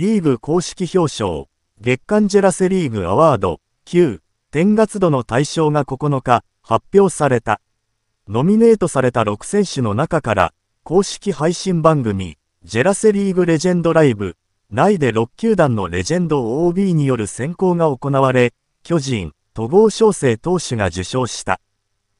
リーグ公式表彰、月間ジェラセリーグアワード、9、天月度の大賞が9日、発表された。ノミネートされた6選手の中から、公式配信番組、ジェラセリーグレジェンドライブ、内で6球団のレジェンド OB による選考が行われ、巨人、戸郷翔征投手が受賞した。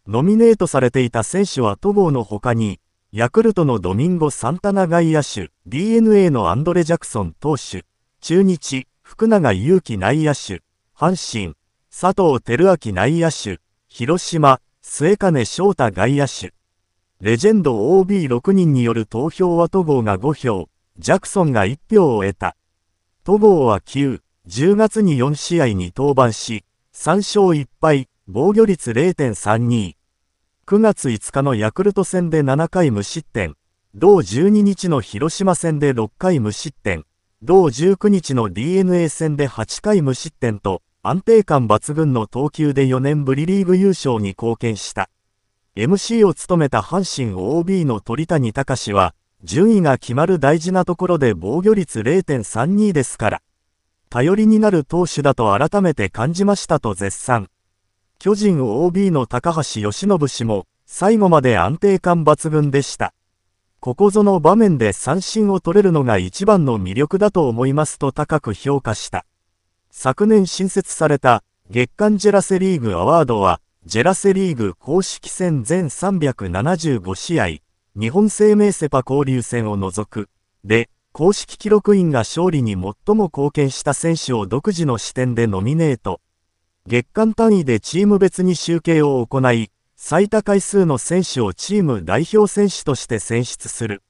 ノミネートされていた選手は戸郷の他に、ヤクルトのドミンゴ・サンタナ外野手、DNA のアンドレ・ジャクソン投手、中日、福永祐希内野手、阪神、佐藤輝明内野手、広島、末金翔太外野手。レジェンド OB6 人による投票は戸郷が5票、ジャクソンが1票を得た。戸郷は9、10月に4試合に登板し、3勝1敗、防御率0.32。9月5日のヤクルト戦で7回無失点、同12日の広島戦で6回無失点、同19日の DNA 戦で8回無失点と、安定感抜群の投球で4年ぶりリーグ優勝に貢献した。MC を務めた阪神 OB の鳥谷隆は、順位が決まる大事なところで防御率0.32ですから、頼りになる投手だと改めて感じましたと絶賛。巨人 OB の高橋由伸氏も、最後まで安定感抜群でした。ここぞの場面で三振を取れるのが一番の魅力だと思いますと高く評価した。昨年新設された月間ジェラセリーグアワードは、ジェラセリーグ公式戦全375試合、日本生命セパ交流戦を除く、で、公式記録員が勝利に最も貢献した選手を独自の視点でノミネート。月間単位でチーム別に集計を行い、最多回数の選手をチーム代表選手として選出する。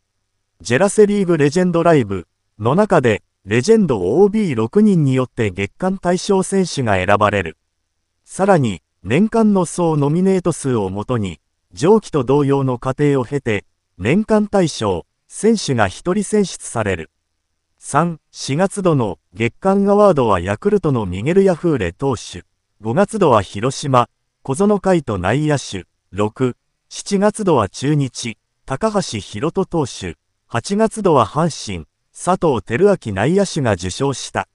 ジェラセリーグレジェンドライブの中で、レジェンド OB6 人によって月間対象選手が選ばれる。さらに、年間の総ノミネート数をもとに、上記と同様の過程を経て、年間対象、選手が1人選出される。3、4月度の月間アワードはヤクルトのミゲル・ヤフーレ投手。5月度は広島、小園海と内野手、6、7月度は中日、高橋宏斗投手、8月度は阪神、佐藤輝明内野手が受賞した。